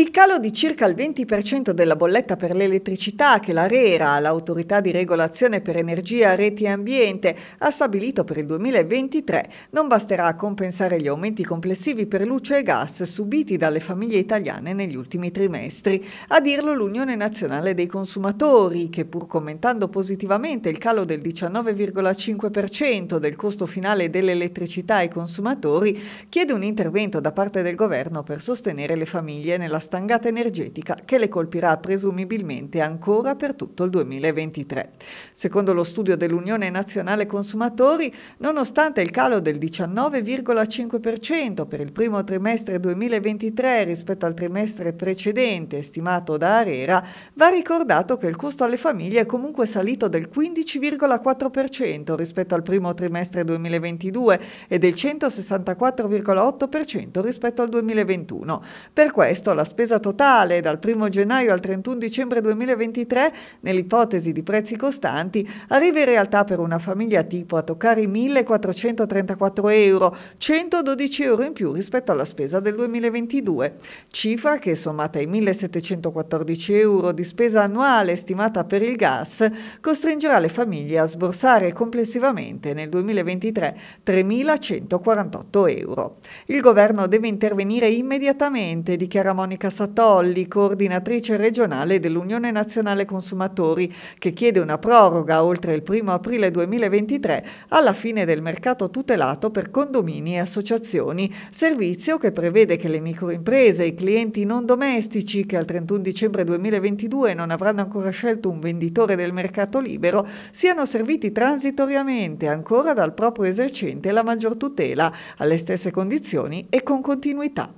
Il calo di circa il 20% della bolletta per l'elettricità che l'ARERA, l'autorità di regolazione per energia, reti e ambiente, ha stabilito per il 2023 non basterà a compensare gli aumenti complessivi per luce e gas subiti dalle famiglie italiane negli ultimi trimestri. A dirlo l'Unione Nazionale dei Consumatori, che pur commentando positivamente il calo del 19,5% del costo finale dell'elettricità ai consumatori, chiede un intervento da parte del governo per sostenere le famiglie nella stangata energetica che le colpirà presumibilmente ancora per tutto il 2023. Secondo lo studio dell'Unione Nazionale Consumatori, nonostante il calo del 19,5% per il primo trimestre 2023 rispetto al trimestre precedente stimato da Arera, va ricordato che il costo alle famiglie è comunque salito del 15,4% rispetto al primo trimestre 2022 e del 164,8% rispetto al 2021. Per questo la spesa totale dal 1 gennaio al 31 dicembre 2023, nell'ipotesi di prezzi costanti, arriva in realtà per una famiglia tipo a toccare i 1.434 euro, 112 euro in più rispetto alla spesa del 2022, cifra che sommata ai 1.714 euro di spesa annuale stimata per il gas costringerà le famiglie a sborsare complessivamente nel 2023 3.148 euro. Il governo deve intervenire immediatamente, dichiara Monica Monica Satolli, coordinatrice regionale dell'Unione Nazionale Consumatori, che chiede una proroga oltre il 1 aprile 2023 alla fine del mercato tutelato per condomini e associazioni, servizio che prevede che le microimprese, e i clienti non domestici che al 31 dicembre 2022 non avranno ancora scelto un venditore del mercato libero, siano serviti transitoriamente ancora dal proprio esercente la maggior tutela, alle stesse condizioni e con continuità.